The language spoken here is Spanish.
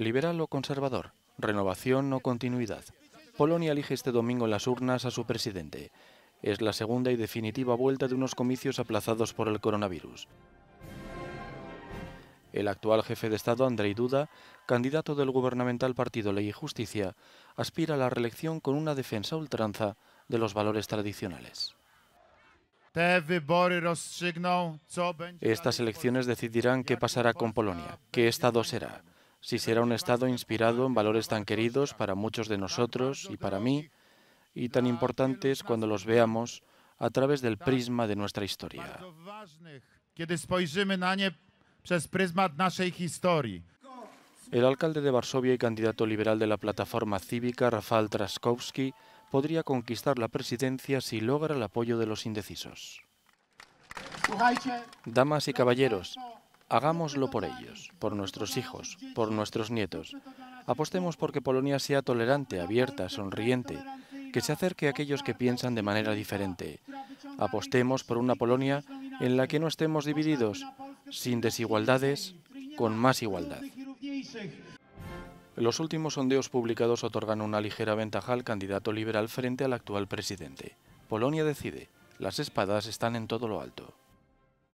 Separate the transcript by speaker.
Speaker 1: Liberal o conservador, renovación o continuidad. Polonia elige este domingo en las urnas a su presidente. Es la segunda y definitiva vuelta de unos comicios aplazados por el coronavirus. El actual jefe de Estado, Andrei Duda, candidato del gubernamental partido Ley y Justicia, aspira a la reelección con una defensa ultranza de los valores tradicionales. Estas elecciones decidirán qué pasará con Polonia, qué Estado será, si será un Estado inspirado en valores tan queridos para muchos de nosotros y para mí, y tan importantes cuando los veamos a través del prisma de nuestra historia. El alcalde de Varsovia y candidato liberal de la plataforma cívica, Rafał Traskowski, podría conquistar la presidencia si logra el apoyo de los indecisos. Damas y caballeros, hagámoslo por ellos, por nuestros hijos, por nuestros nietos. Apostemos porque Polonia sea tolerante, abierta, sonriente, que se acerque a aquellos que piensan de manera diferente. Apostemos por una Polonia en la que no estemos divididos, sin desigualdades, con más igualdad. Los últimos sondeos publicados otorgan una ligera ventaja al candidato liberal frente al actual presidente. Polonia decide, las espadas están en todo lo alto.